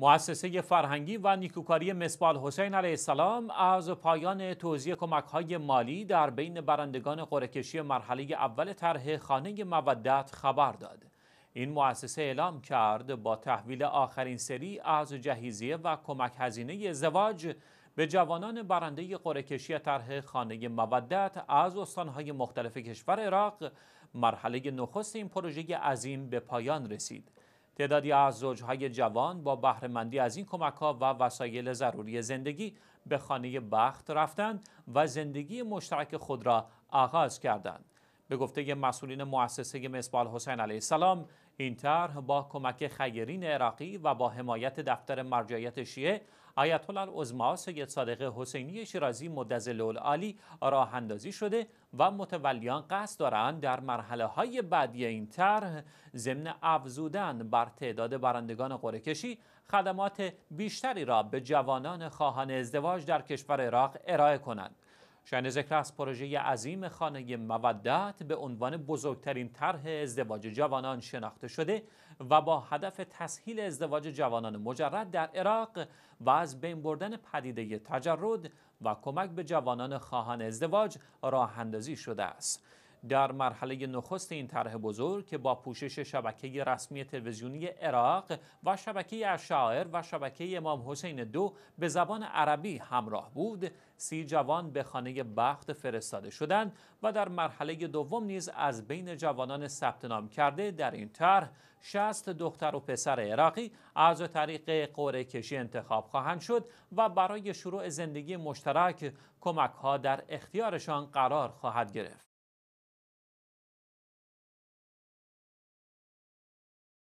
مؤسسه فرهنگی و نیکوکاری مسبال حسین علیه السلام از پایان توضیح کمک های مالی در بین برندگان قرکشی مرحله اول طرح خانه مودت خبر داد. این مؤسسه اعلام کرد با تحویل آخرین سری از جهیزیه و کمک هزینه زواج به جوانان برنده قرکشی طرح خانه مودت از استانهای مختلف کشور عراق مرحله نخست این پروژه عظیم به پایان رسید. تعدادی از زوجهای جوان با بهرهمندی از این کمک ها و وسایل ضروری زندگی به خانه بخت رفتند و زندگی مشترک خود را آغاز کردند. به گفته مسئولین مؤسسه مسبال حسین علیه السلام این طرح با کمک خیرین عراقی و با حمایت دفتر مرجعیت شیعه آیت الله عظما سید صادق حسینی شیرازی مدظل العالی راه اندازی شده و متولیان قصد دارند در مرحله های بعدی این طرح ضمن افزودن بر تعداد برندگان قرعه خدمات بیشتری را به جوانان خواهان ازدواج در کشور عراق ارائه کنند شن ذکر از پروژه عظیم خانه مودت به عنوان بزرگترین طرح ازدواج جوانان شناخته شده و با هدف تسهیل ازدواج جوانان مجرد در عراق و از بین بردن پدیده تجرد و کمک به جوانان خواهان ازدواج راه اندازی شده است. در مرحله نخست این طرح بزرگ که با پوشش شبکه رسمی تلویزیونی عراق و شبکه اشاعر و شبکه امام حسین دو به زبان عربی همراه بود سی جوان به خانه بخت فرستاده شدند و در مرحله دوم نیز از بین جوانان ثبت نام کرده در این طرح شست دختر و پسر عراقی از طریق قوره کشی انتخاب خواهند شد و برای شروع زندگی مشترک کمک ها در اختیارشان قرار خواهد گرفت.